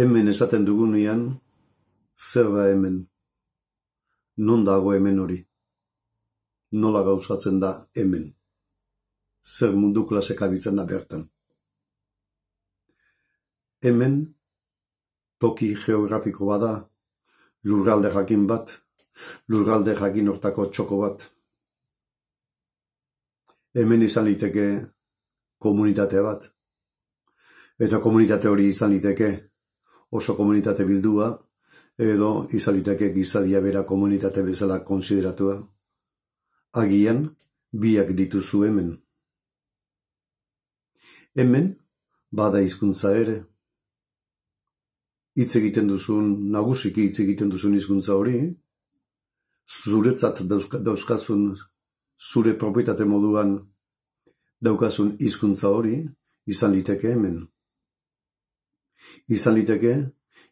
hemen esaten dugunean, zer da hemen? Non dago hemen hori? Nola gauzatzen da hemen? Zer mundu klasek abitzen da bertan? Hemen, toki geografiko da lurralde jakin bat, lurralde jakin hortako txoko bat. Hemen izan liteke komunitate bat. Eta komunitate hori izan liteke, oso komunitate bildua, edo izaliteke gizadia bera komunitate bezala konsideratua. Agian, biak dituzu hemen. Hemen, bada hizkuntza ere. Hitz egiten duzun, nagusiki hitz egiten duzun hizkuntza hori, zuretzat dauzka, dauzkazun, zure propietate moduan daukazun hizkuntza hori, izan liteke hemen. Izan liteke,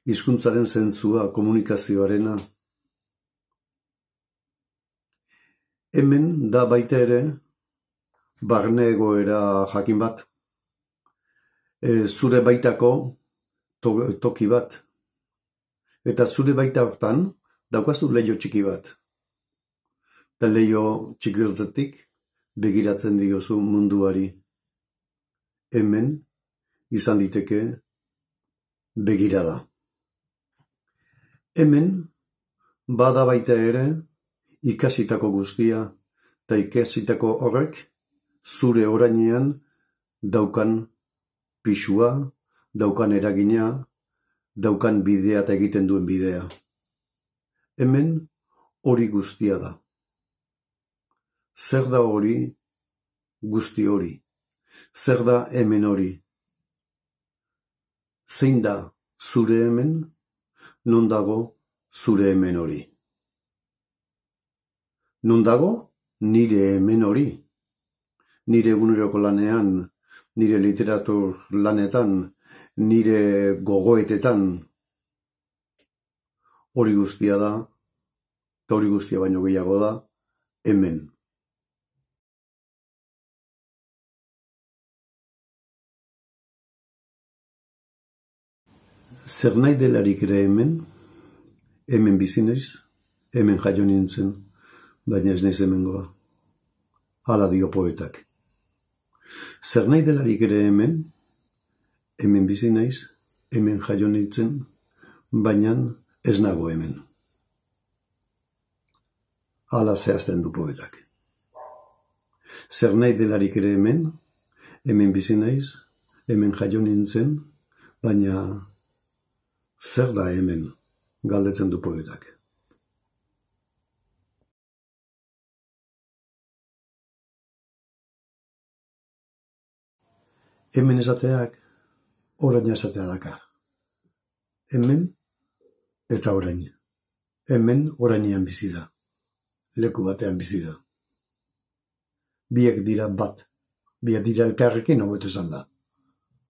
hizkuntzaren zentzua komunikazioarena. Hemen da baita ere, barne egoera jakin bat. E, zure baitako toki bat. Eta zure baita hortan, daukazu leio txiki bat. Eta leio txiki hortatik, begiratzen diozu munduari. Hemen, izan liteke, begirada. Hemen, bada baita ere, ikasitako guztia, eta ikasitako horrek, zure orainean, daukan pisua, daukan eragina, daukan bidea eta egiten duen bidea. Hemen, hori guztia da. Zer da hori, guzti hori. Zer da hemen hori zein da zure hemen, non dago zure hemen hori. Non dago nire hemen hori. Nire eguneroko lanean, nire literatur lanetan, nire gogoetetan. Hori guztia da, eta hori guztia baino gehiago da, hemen. zer nahi delarik ere hemen, hemen bizi hemen jaio nintzen, baina ez naiz hemen goa. Hala dio poetak. Zer nahi delarik ere hemen, hemen bizi hemen jaio nintzen, baina ez nago hemen. Hala zehazten du poetak. Zer nahi delarik ere hemen, hemen bizi hemen jaio nintzen, baina zer da hemen galdetzen du poetak. Hemen esateak orain esatea daka. Hemen eta orain. Hemen orainean bizi da. Leku batean bizi da. Biak dira bat. Biak dira elkarrekin hobetu izan da.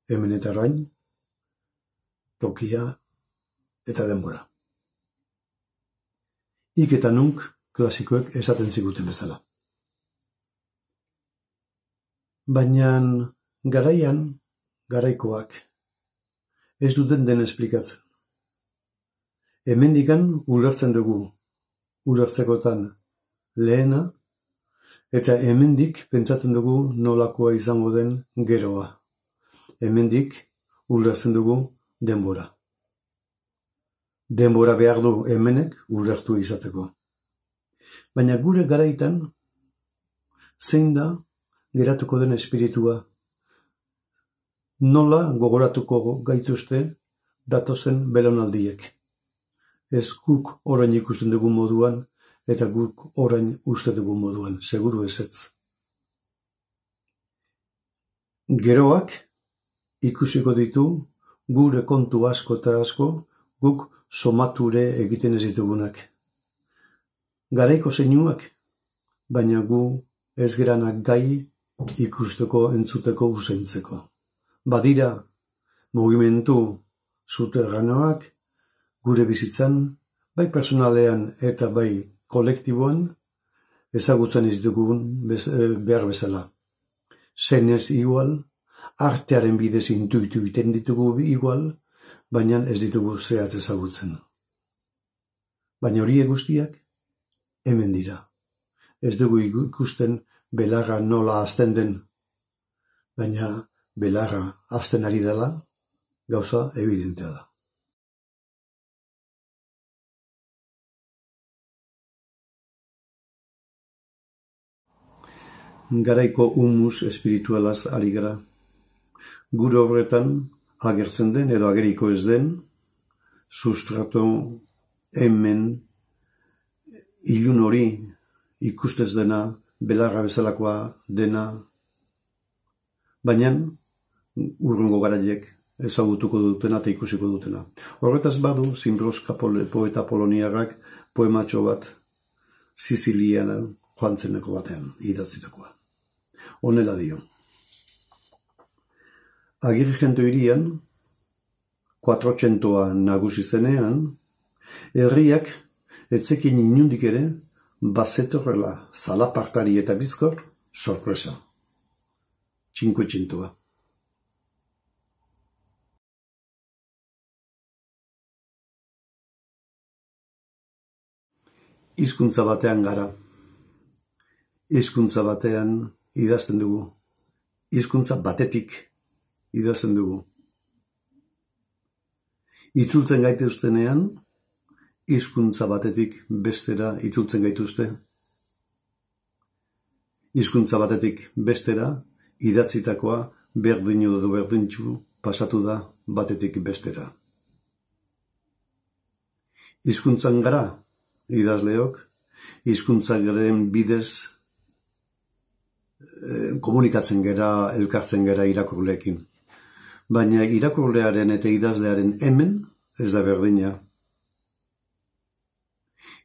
Hemen eta orain tokia eta denbora. Ik eta nunk klasikoek esaten ziguten bezala. Baina garaian, garaikoak, ez duten den esplikatzen. Hemendikan ulertzen dugu, ulertzekotan lehena, eta hemendik pentsatzen dugu nolakoa izango den geroa. Hemendik ulertzen dugu denbora denbora behar du hemenek ulertu izateko. Baina gure garaitan, zein da geratuko den espiritua? Nola gogoratuko gaituzte datozen belonaldiek? Ez guk orain ikusten dugu moduan, eta guk orain uste dugu moduan, seguru ezetz. Geroak ikusiko ditu gure kontu asko eta asko guk somature egiten ez ditugunak. Garaiko zeinuak, baina gu ez geranak gai ikusteko entzuteko usentzeko. Badira, mugimentu zuterranoak, gure bizitzan, bai personalean eta bai kolektiboan, ezagutzen ez dugun eh, behar bezala. Zenez igual, artearen bidez intuitu iten ditugu igual, baina ez ditugu zehatz ezagutzen. Baina horie guztiak, hemen dira. Ez dugu ikusten belarra nola azten den, baina belarra azten ari dela, gauza evidentea da. Garaiko humus espiritualaz ari gara. Gure horretan, agertzen den edo ageriko ez den sustrato hemen ilun hori ikustez dena, belarra bezalakoa dena, baina urrungo garaiek ezagutuko dutena eta ikusiko dutena. Horretaz badu, Zimbroska poeta poloniarrak poematxo bat Sicilian joan zeneko batean idatzitakoa. Honela dio. Agirgento irian, 400 nagusi zenean, herriak etzekin inundik ere, bazetorrela salapartari eta bizkor, sorpresa. 500a. Hizkuntza batean gara. Hizkuntza batean idazten dugu. Hizkuntza batetik idazen dugu. Itzultzen gaituztenean, hizkuntza batetik bestera itzultzen gaituzte. Hizkuntza batetik bestera, idatzitakoa berdin edo berdintxu pasatu da batetik bestera. Hizkuntzan gara, idazleok, hizkuntza garen bidez eh, komunikatzen gera, elkartzen gera irakurlekin baina irakurlearen eta idazlearen hemen ez da berdina.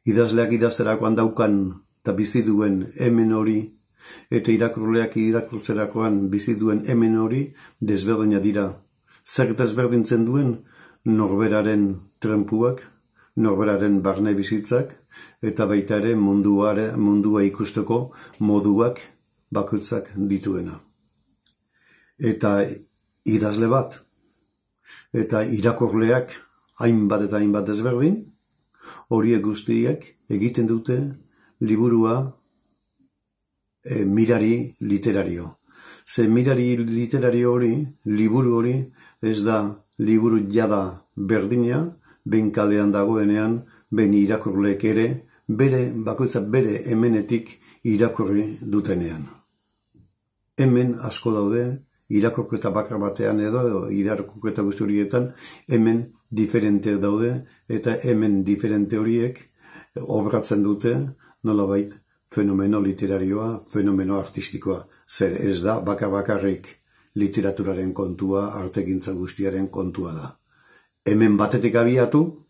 Idazleak idazterakoan daukan eta bizi duen hemen hori, eta irakurleak irakurtzerakoan bizi duen hemen hori desberdina dira. Zer desberdintzen duen norberaren trenpuak, norberaren barne bizitzak, eta baita ere munduare, mundua ikusteko moduak bakutzak dituena. Eta idazle bat, eta irakorleak hainbat eta hainbat ezberdin, horiek guztiak egiten dute liburua e, mirari literario. Ze mirari literario hori, liburu hori, ez da liburu jada berdina, ben kalean dagoenean, ben irakurleek ere, bere, bakoitza bere hemenetik irakurri dutenean. Hemen asko daude, eta bakar batean edo, edo guzti horietan hemen diferente daude eta hemen diferente horiek obratzen dute nolabait fenomeno literarioa, fenomeno artistikoa. Zer ez da baka bakarrik literaturaren kontua, artegintza guztiaren kontua da. Hemen batetik abiatu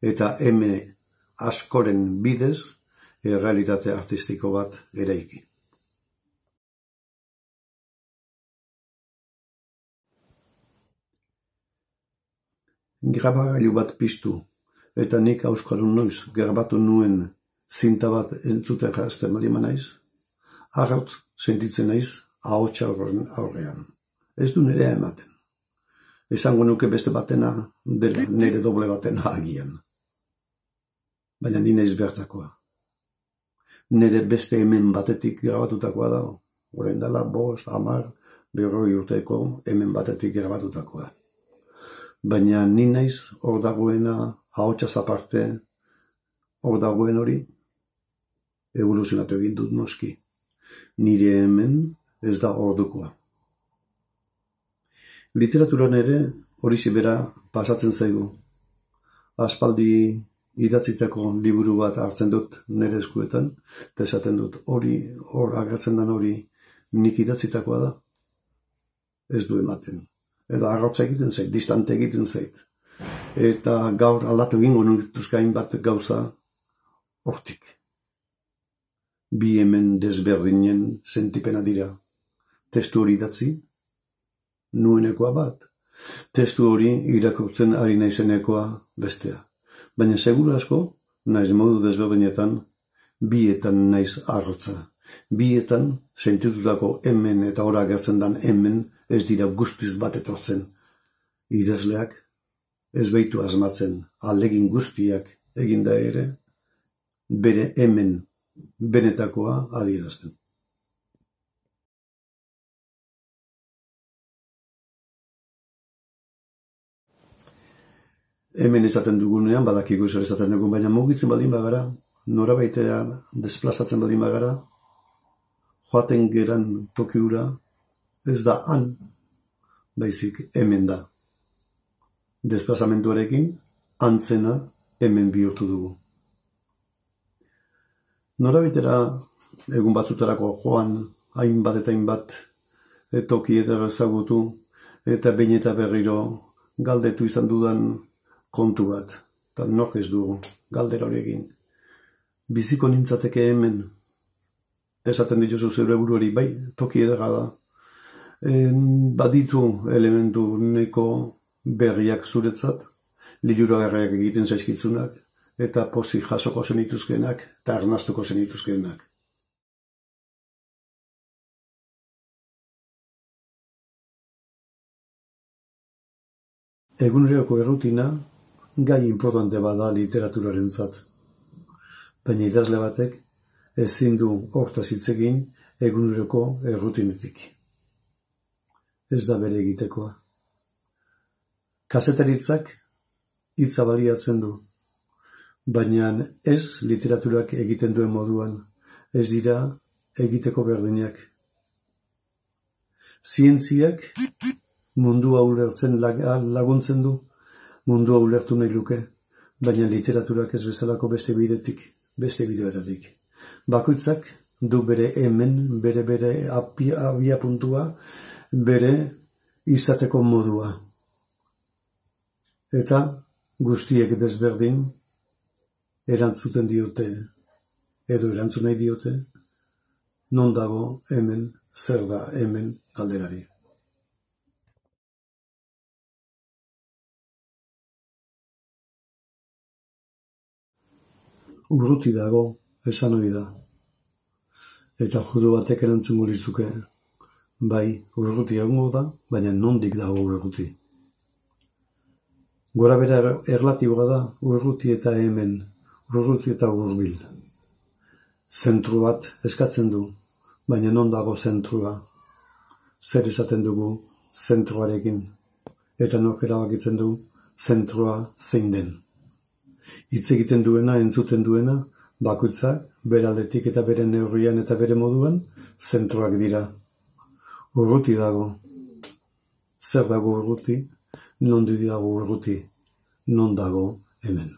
eta hemen askoren bidez e, realitate artistiko bat eraiki. grabagailu bat piztu, eta nik auskalun noiz gerbatu nuen zinta bat entzuten jazten bali naiz, arrotz sentitzen naiz ahotsa horren aurrean. Ez du nerea ematen. Esango nuke beste batena dela nere doble baten agian. Baina nina izbertakoa. Nere beste hemen batetik grabatutakoa da, orain bost, amar, berroi urteko hemen batetik grabatutakoa baina ni naiz hor dagoena ahotsa zaparte hor dagoen hori evoluzionatu egin dut noski nire hemen ez da ordukoa literaturan ere hori zibera pasatzen zaigu aspaldi idatzitako liburu bat hartzen dut nire eskuetan eta esaten dut hori hor agertzen den hori nik idatzitakoa da ez du ematen edo arrotza egiten zait, distante egiten zait. Eta gaur aldatu egingo nuntuzkain bat gauza hortik. Bi hemen desberdinen sentipena dira. Testu hori datzi, nuenekoa bat. Testu hori irakurtzen ari naizenekoa bestea. Baina segura asko, naiz modu desberdinetan, bietan naiz arrotza. Bietan sentitutako hemen eta ora gertzen dan hemen, ez dira guztiz bat etortzen idazleak, ez behitu asmatzen alegin guztiak eginda ere, bere hemen benetakoa adierazten. Hemen ezaten dugunean, badakigu zer ezaten dugun, baina mugitzen baldin bagara, nora baitean desplazatzen baldin bagara, joaten geran tokiura, ez da han, baizik hemen da. Desplazamentuarekin, antzena hemen bihurtu dugu. Norabitera, egun batzutarako joan, hainbat eta hainbat, toki eta bezagutu, eta bain eta berriro, galdetu izan dudan kontu bat, eta nork ez dugu, galdera horiekin. Biziko nintzateke hemen, esaten dituzu zure buruari, bai, toki edera da, baditu elementu neko berriak zuretzat, liuragarriak egiten zaizkitzunak, eta pozik jasoko zenituzkenak, eta ernaztuko zenituzkenak. Eguneroko errutina, gai importante bada literaturaren zat. Baina idazle batek, ezin du orta hitz eguneroko errutinetik ez da bere egitekoa. Kazeteritzak hitza baliatzen du, baina ez literaturak egiten duen moduan, ez dira egiteko berdinak. Zientziak mundua ulertzen ah, laguntzen du, mundua ulertu nahi luke, baina literaturak ez bezalako beste bidetik, beste bideoetatik. Bakoitzak du bere hemen, bere bere apia puntua, bere izateko modua. Eta guztiek desberdin erantzuten diote edo erantzun nahi diote non dago hemen zer da hemen galderari Urruti dago esan hori da. Eta judu batek erantzun gurizuke Bai, urruti egongo da, baina nondik dago urruti. Gora bera erlatiboa da urruti eta hemen, urruti eta urbil. Zentru bat eskatzen du, baina non dago zentrua. Zer esaten dugu zentruarekin, eta norkera bakitzen du zentrua zein den. Itz egiten duena, entzuten duena, bakutzak, beraldetik eta bere neurrian eta bere moduan, zentruak dira urruti dago. Zer dago urruti? Nondi dago urruti? Non dago hemen?